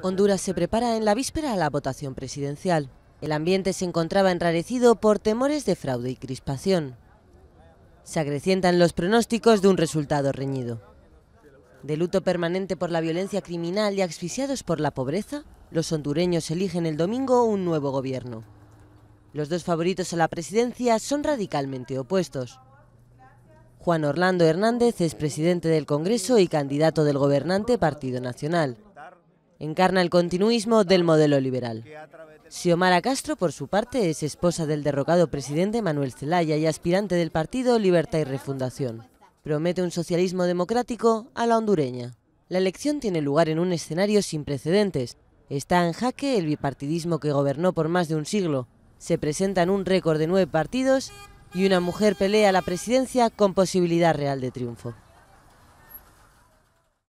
Honduras se prepara en la víspera a la votación presidencial. El ambiente se encontraba enrarecido por temores de fraude y crispación. Se acrecientan los pronósticos de un resultado reñido. De luto permanente por la violencia criminal y asfixiados por la pobreza, los hondureños eligen el domingo un nuevo gobierno. Los dos favoritos a la presidencia son radicalmente opuestos. Juan Orlando Hernández es presidente del Congreso y candidato del gobernante Partido Nacional encarna el continuismo del modelo liberal. Xiomara Castro, por su parte, es esposa del derrocado presidente Manuel Zelaya y aspirante del partido Libertad y Refundación. Promete un socialismo democrático a la hondureña. La elección tiene lugar en un escenario sin precedentes. Está en jaque el bipartidismo que gobernó por más de un siglo. Se presentan un récord de nueve partidos y una mujer pelea la presidencia con posibilidad real de triunfo.